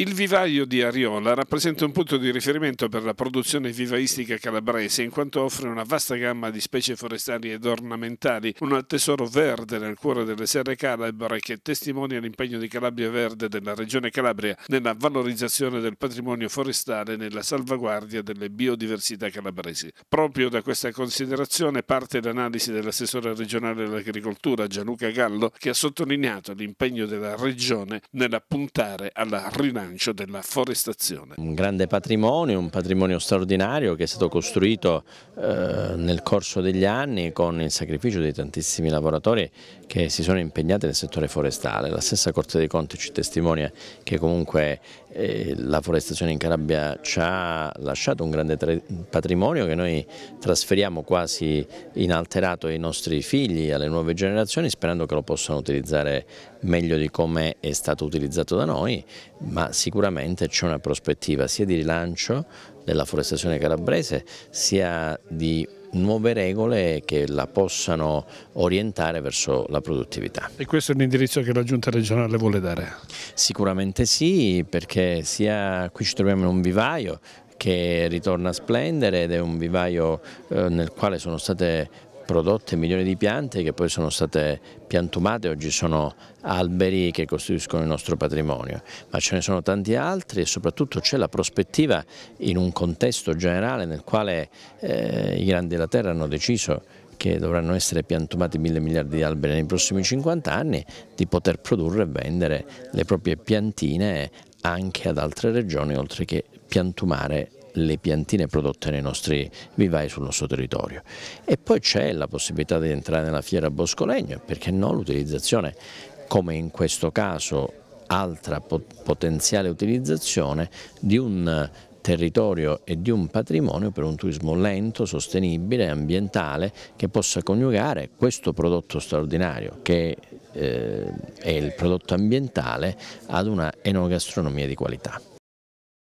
Il vivaio di Ariola rappresenta un punto di riferimento per la produzione vivaistica calabrese in quanto offre una vasta gamma di specie forestali ed ornamentali, un tesoro verde nel cuore delle serre calabre che testimonia l'impegno di Calabria Verde della regione Calabria nella valorizzazione del patrimonio forestale e nella salvaguardia delle biodiversità calabresi. Proprio da questa considerazione parte l'analisi dell'assessore regionale dell'agricoltura Gianluca Gallo che ha sottolineato l'impegno della regione nella puntare alla rinascita rilancio della forestazione. Un grande patrimonio, un patrimonio straordinario che è stato costruito eh, nel corso degli anni con il sacrificio di tantissimi lavoratori che si sono impegnati nel settore forestale. La stessa Corte dei Conti ci testimonia che comunque eh, la forestazione in Calabria ci ha lasciato un grande patrimonio che noi trasferiamo quasi inalterato ai nostri figli, alle nuove generazioni, sperando che lo possano utilizzare meglio di come è stato utilizzato da noi, ma sicuramente c'è una prospettiva sia di rilancio della forestazione calabrese sia di nuove regole che la possano orientare verso la produttività. E questo è un indirizzo che la Giunta regionale vuole dare? Sicuramente sì, perché sia qui ci troviamo in un vivaio che ritorna a splendere ed è un vivaio eh, nel quale sono state prodotte milioni di piante che poi sono state piantumate, oggi sono alberi che costituiscono il nostro patrimonio, ma ce ne sono tanti altri e soprattutto c'è la prospettiva in un contesto generale nel quale eh, i grandi della terra hanno deciso che dovranno essere piantumati mille miliardi di alberi nei prossimi 50 anni, di poter produrre e vendere le proprie piantine anche ad altre regioni, oltre che piantumare le piantine prodotte nei nostri vivai sul nostro territorio. E poi c'è la possibilità di entrare nella fiera Boscolegno, perché no l'utilizzazione, come in questo caso altra pot potenziale utilizzazione di un territorio e di un patrimonio per un turismo lento, sostenibile, ambientale che possa coniugare questo prodotto straordinario che eh, è il prodotto ambientale ad una enogastronomia di qualità.